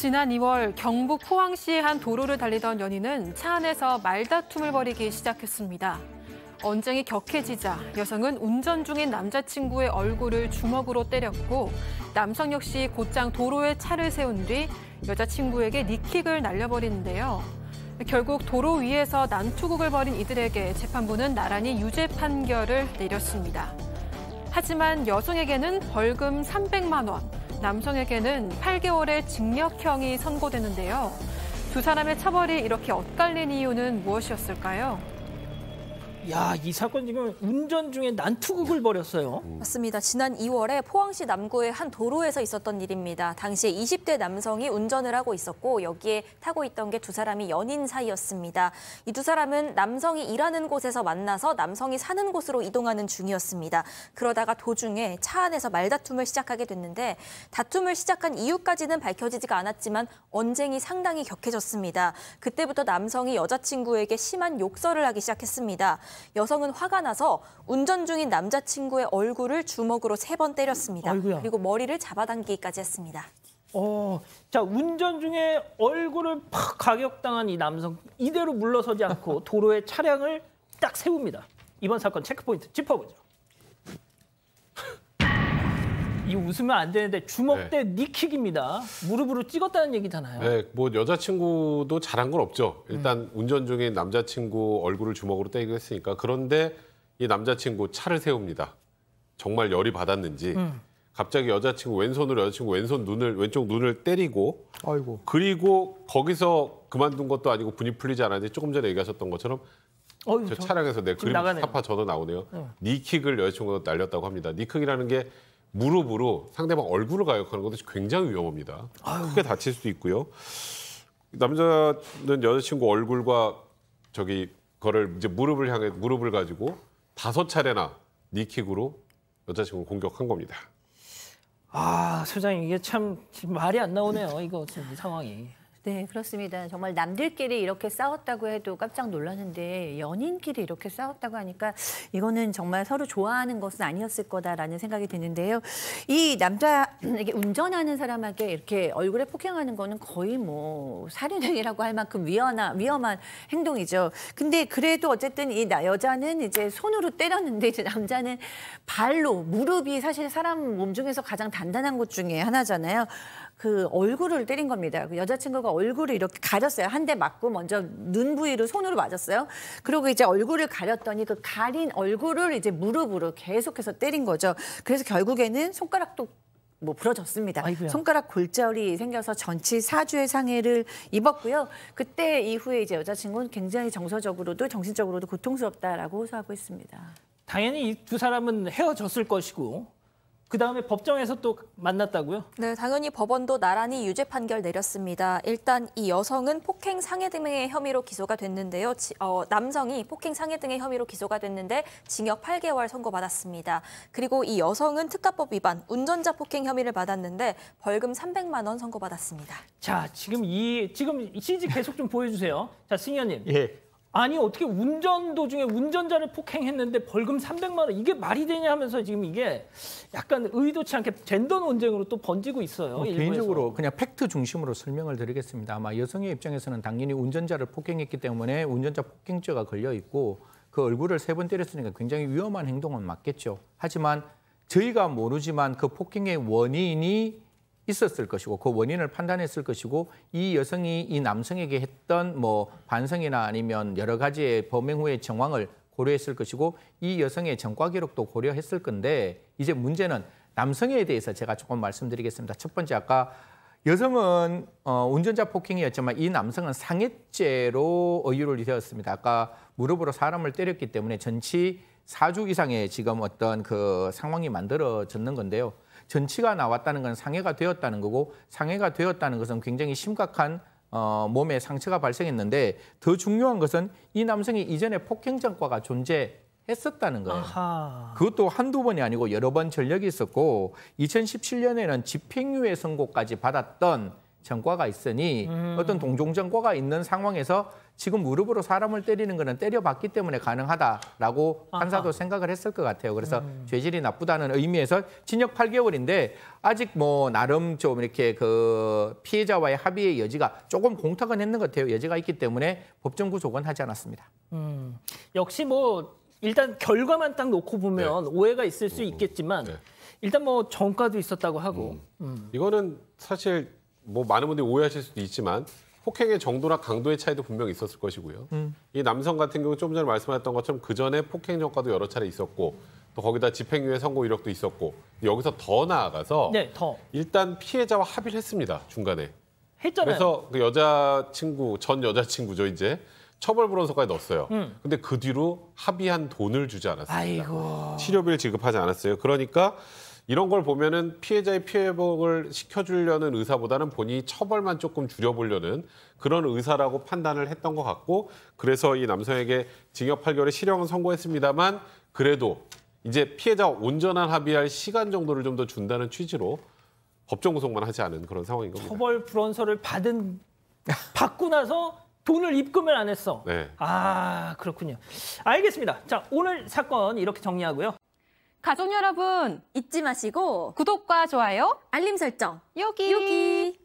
지난 2월 경북 포항시의 한 도로를 달리던 연인은 차 안에서 말다툼을 벌이기 시작했습니다. 언쟁이 격해지자 여성은 운전 중인 남자친구의 얼굴을 주먹으로 때렸고 남성 역시 곧장 도로에 차를 세운 뒤 여자친구에게 니킥을 날려버리는데요. 결국 도로 위에서 난투극을 벌인 이들에게 재판부는 나란히 유죄 판결을 내렸습니다. 하지만 여성에게는 벌금 300만 원, 남성에게는 8개월의 징역형이 선고되는데요. 두 사람의 처벌이 이렇게 엇갈린 이유는 무엇이었을까요? 야, 이 사건 지금 운전 중에 난투극을 네. 벌였어요. 음. 맞습니다. 지난 2월에 포항시 남구의 한 도로에서 있었던 일입니다. 당시에 20대 남성이 운전을 하고 있었고 여기에 타고 있던 게 두 사람이 연인 사이였습니다. 이 두 사람은 남성이 일하는 곳에서 만나서 남성이 사는 곳으로 이동하는 중이었습니다. 그러다가 도중에 차 안에서 말다툼을 시작하게 됐는데 다툼을 시작한 이유까지는 밝혀지지가 않았지만 언쟁이 상당히 격해졌습니다. 그때부터 남성이 여자친구에게 심한 욕설을 하기 시작했습니다. 여성은 화가 나서 운전 중인 남자친구의 얼굴을 주먹으로 세 번 때렸습니다. 아이고야. 그리고 머리를 잡아당기기까지 했습니다. 어, 자 운전 중에 얼굴을 팍 가격당한 이 남성 이대로 물러서지 않고 도로에 차량을 딱 세웁니다. 이번 사건 체크포인트 짚어보죠. 이 웃으면 안 되는데 주먹 대 네. 니킥입니다. 무릎으로 찍었다는 얘기잖아요. 네, 뭐 여자친구도 잘한 건 없죠. 일단 음. 운전 중인 남자친구 얼굴을 주먹으로 때리고 했으니까 그런데 이 남자친구 차를 세웁니다. 정말 열이 받았는지 음. 갑자기 여자친구 왼손으로 여자친구 왼손 눈을 왼쪽 눈을 때리고 아이고. 그리고 거기서 그만둔 것도 아니고 분이 풀리지 않았는데 조금 전에 얘기하셨던 것처럼 어휴, 저, 저 차량에서 내 그림 나가네요. 스파 전어 나오네요. 응. 네. 니킥을 여자친구가 날렸다고 합니다. 니킥이라는 게 무릎으로 상대방 얼굴을 가격하는 것도 굉장히 위험합니다. 아유. 크게 다칠 수도 있고요. 남자는 여자친구 얼굴과 저기 거를 이제 무릎을 향해 무릎을 가지고 다섯 차례나 니킥으로 여자친구 를 공격한 겁니다. 아 소장님 이게 참 말이 안 나오네요. 이거 지금 이 상황이. 네, 그렇습니다. 정말 남들끼리 이렇게 싸웠다고 해도 깜짝 놀랐는데 연인끼리 이렇게 싸웠다고 하니까 이거는 정말 서로 좋아하는 것은 아니었을 거다라는 생각이 드는데요. 이 남자에게 운전하는 사람에게 이렇게 얼굴에 폭행하는 거는 거의 뭐 살인행위라고 할 만큼 위험한, 위험한 행동이죠. 근데 그래도 어쨌든 이 여자는 이제 손으로 때렸는데 이제 남자는 발로, 무릎이 사실 사람 몸 중에서 가장 단단한 곳 중에 하나잖아요. 그 얼굴을 때린 겁니다. 그 여자친구가 얼굴을 이렇게 가렸어요. 한 대 맞고 먼저 눈 부위를 손으로 맞았어요. 그리고 이제 얼굴을 가렸더니 그 가린 얼굴을 이제 무릎으로 계속해서 때린 거죠. 그래서 결국에는 손가락도 뭐 부러졌습니다. 아이고야. 손가락 골절이 생겨서 전치 사주의 상해를 입었고요. 그때 이후에 이제 여자친구는 굉장히 정서적으로도 정신적으로도 고통스럽다라고 호소하고 있습니다. 당연히 이 두 사람은 헤어졌을 것이고 그 다음에 법정에서 또 만났다고요? 네, 당연히 법원도 나란히 유죄 판결 내렸습니다. 일단 이 여성은 폭행 상해 등의 혐의로 기소가 됐는데요. 지, 어, 남성이 폭행 상해 등의 혐의로 기소가 됐는데 징역 8개월 선고받았습니다. 그리고 이 여성은 특가법 위반, 운전자 폭행 혐의를 받았는데 벌금 300만 원 선고받았습니다. 자, 지금 이 지금 CG 계속 좀 보여주세요. 자, 승현님. 예. 아니 어떻게 운전 도중에 운전자를 폭행했는데 벌금 300만 원 이게 말이 되냐 하면서 지금 이게 약간 의도치 않게 젠더 논쟁으로 또 번지고 있어요. 뭐 개인적으로 그냥 팩트 중심으로 설명을 드리겠습니다. 아마 여성의 입장에서는 당연히 운전자를 폭행했기 때문에 운전자 폭행죄가 걸려 있고 그 얼굴을 세 번 때렸으니까 굉장히 위험한 행동은 맞겠죠. 하지만 저희가 모르지만 그 폭행의 원인이 있었을 것이고 그 원인을 판단했을 것이고 이 여성이 이 남성에게 했던 뭐 반성이나 아니면 여러 가지의 범행 후의 정황을 고려했을 것이고 이 여성의 전과 기록도 고려했을 건데 이제 문제는 남성에 대해서 제가 조금 말씀드리겠습니다. 첫 번째 아까 여성은 어, 운전자 폭행이었지만 이 남성은 상해죄로 의유를 되었습니다. 아까 무릎으로 사람을 때렸기 때문에 전치 4주 이상의 지금 어떤 그 상황이 만들어졌는 건데요. 전치가 나왔다는 건 상해가 되었다는 거고 상해가 되었다는 것은 굉장히 심각한 어, 몸에 상처가 발생했는데 더 중요한 것은 이 남성이 이전에 폭행 전과가 존재했었다는 거예요. 아하. 그것도 한두 번이 아니고 여러 번 전력이 있었고 2017년에는 집행유예 선고까지 받았던 전과가 있으니 음. 어떤 동종 전과가 있는 상황에서 지금 무릎으로 사람을 때리는 거는 때려봤기 때문에 가능하다라고 판사도 생각을 했을 것 같아요. 그래서 음. 죄질이 나쁘다는 의미에서 징역 8개월인데 아직 뭐 나름 좀 이렇게 그 피해자와의 합의의 여지가 조금 공탁은 했는 것 같아요. 여지가 있기 때문에 법정 구속은 하지 않았습니다. 음. 역시 뭐 일단 결과만 딱 놓고 보면 네. 오해가 있을 수 음. 있겠지만 네. 일단 뭐 전과도 있었다고 하고 음. 음. 이거는 사실 뭐 많은 분들이 오해하실 수도 있지만 폭행의 정도나 강도의 차이도 분명히 있었을 것이고요. 음. 이 남성 같은 경우 조금 전에 말씀하셨던 것처럼 그 전에 폭행 전과도 여러 차례 있었고 또 거기다 집행유예 선고 이력도 있었고 여기서 더 나아가서 네, 더. 일단 피해자와 합의를 했습니다 중간에. 했잖아요. 그래서 그 여자 친구 전 여자 친구죠 이제 처벌 불원서까지 넣었어요. 음. 근데 그 뒤로 합의한 돈을 주지 않았습니다. 아이고. 치료비를 지급하지 않았어요. 그러니까 이런 걸 보면은 피해자의 피해복을 시켜주려는 의사보다는 본인이 처벌만 조금 줄여보려는 그런 의사라고 판단을 했던 것 같고 그래서 이 남성에게 징역 8개월의 실형은 선고했습니다만 그래도 이제 피해자 온전한 합의할 시간 정도를 좀 더 준다는 취지로 법정 구속만 하지 않은 그런 상황인 겁니다. 처벌 불원서를 받은 받고 나서 돈을 입금을 안 했어. 네. 아 그렇군요. 알겠습니다. 자 오늘 사건 이렇게 정리하고요. 가족 여러분 잊지 마시고 구독과 좋아요, 알림 설정 여기 여기